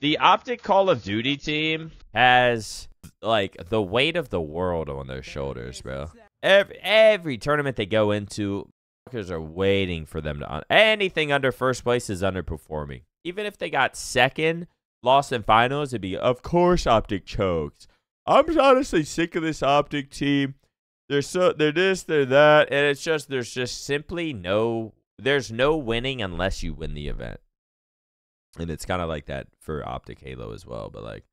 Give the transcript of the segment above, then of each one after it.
The Optic Call of Duty team has like the weight of the world on their shoulders, bro. Every every tournament they go into, fuckers are waiting for them to anything under first place is underperforming. Even if they got second, lost in finals, it'd be of course Optic choked. I'm honestly sick of this Optic team. They're so they're this, they're that, and it's just there's just simply no there's no winning unless you win the event. And it's kind of like that for Optic Halo as well. But like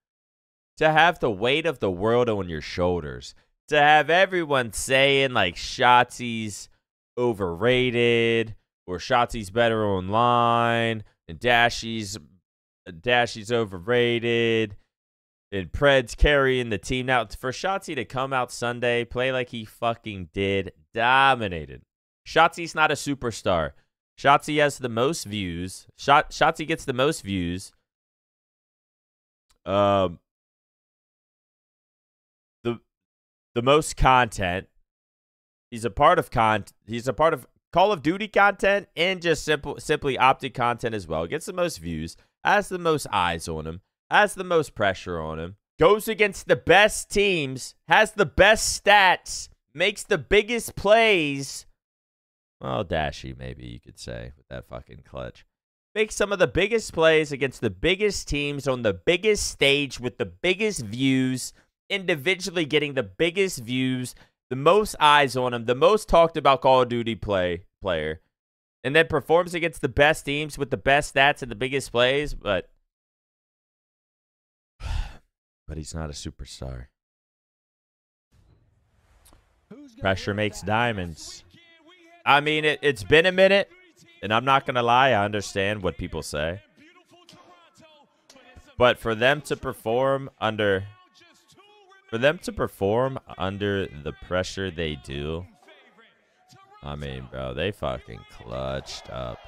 to have the weight of the world on your shoulders, to have everyone saying like Shotzi's overrated or Shotzi's better online and Dashy's Dashy's overrated and Pred's carrying the team. Now, for Shotzi to come out Sunday, play like he fucking did, dominated. Shotzi's not a superstar. Shotzi has the most views. Shot Shotzi gets the most views. Um the the most content. He's a part of con he's a part of Call of Duty content and just simple simply optic content as well. Gets the most views, has the most eyes on him, has the most pressure on him, goes against the best teams, has the best stats, makes the biggest plays well, Dashy, maybe you could say, with that fucking clutch. Make some of the biggest plays against the biggest teams on the biggest stage with the biggest views, individually getting the biggest views, the most eyes on him, the most talked about Call of Duty play player, and then performs against the best teams with the best stats and the biggest plays, but but he's not a superstar. Pressure makes diamonds. I mean, it, it's been a minute, and I'm not going to lie. I understand what people say. But for them to perform under... For them to perform under the pressure they do... I mean, bro, they fucking clutched up.